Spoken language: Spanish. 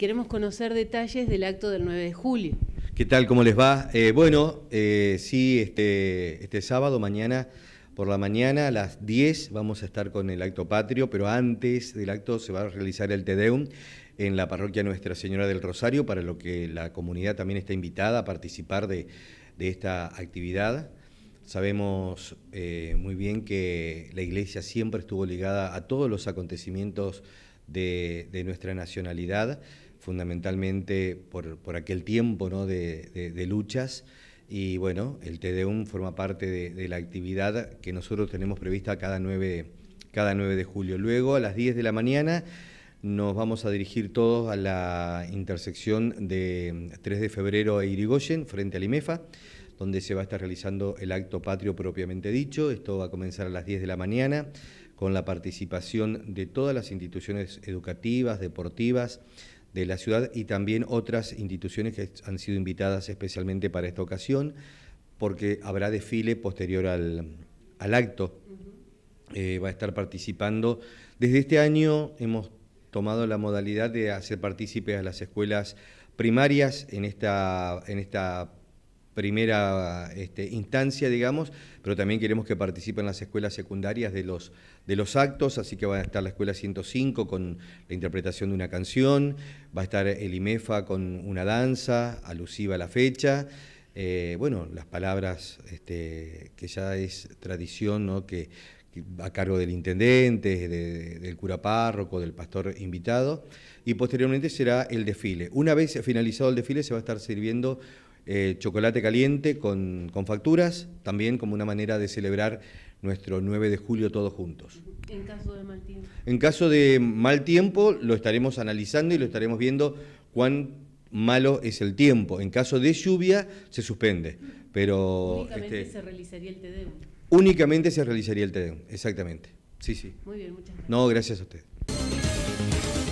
queremos conocer detalles del acto del 9 de julio. ¿Qué tal? ¿Cómo les va? Eh, bueno, eh, sí, este, este, sábado, mañana por la mañana, a las 10 vamos a estar con el acto patrio, pero antes del acto se va a realizar el Tedeum en la parroquia Nuestra Señora del Rosario, para lo que la comunidad también está invitada a participar de, esta actividad. Sabemos eh, muy bien que la iglesia siempre estuvo ligada a todos los acontecimientos de, nuestra nacionalidad, fundamentalmente por, aquel tiempo ¿no? de, luchas. Y bueno, el TDUM forma parte de, la actividad que nosotros tenemos prevista cada 9, cada 9 de julio. Luego, a las 10 de la mañana, nos vamos a dirigir todos a la intersección de 3 mm, de febrero e Irigoyen, frente al IMEFA, donde se va a estar realizando el acto patrio propiamente dicho. Esto va a comenzar a las 10 de la mañana con la participación de todas las instituciones educativas, deportivas de la ciudad y también otras instituciones que han sido invitadas especialmente para esta ocasión, porque habrá desfile posterior al, acto. Eh, va a estar participando. Desde este año hemos tomado la modalidad de hacer partícipes a las escuelas primarias en esta, en esta primera este, instancia, digamos, pero también queremos que participen las escuelas secundarias de los, de los actos, así que va a estar la escuela 105 con la interpretación de una canción, va a estar el IMEFA con una danza alusiva a la fecha, eh, bueno, las palabras este, que ya es tradición, ¿no? que a cargo del intendente, del cura párroco, del pastor invitado, y posteriormente será el desfile. Una vez finalizado el desfile se va a estar sirviendo eh, chocolate caliente con, con, facturas, también como una manera de celebrar nuestro 9 de julio todos juntos. En caso de mal tiempo. En caso de mal tiempo lo estaremos analizando y lo estaremos viendo cuán malo es el tiempo. En caso de lluvia se suspende, pero únicamente este, se realizaría el TDEU. Únicamente se realizaría el TDEU, exactamente. Sí, sí. Muy bien, muchas gracias. No, gracias a usted.